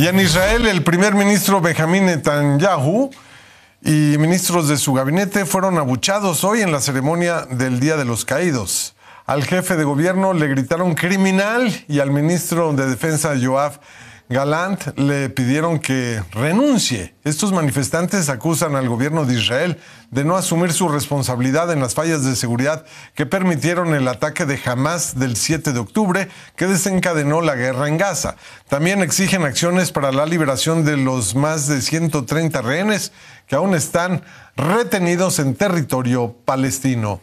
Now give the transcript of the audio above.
Y en Israel, el primer ministro Benjamín Netanyahu y ministros de su gabinete fueron abuchados hoy en la ceremonia del Día de los Caídos. Al jefe de gobierno le gritaron criminal y al ministro de Defensa Yoav Galant le pidieron que renuncie. Estos manifestantes acusan al gobierno de Israel de no asumir su responsabilidad en las fallas de seguridad que permitieron el ataque de Hamas del 7 de octubre que desencadenó la guerra en Gaza. También exigen acciones para la liberación de los más de 130 rehenes que aún están retenidos en territorio palestino.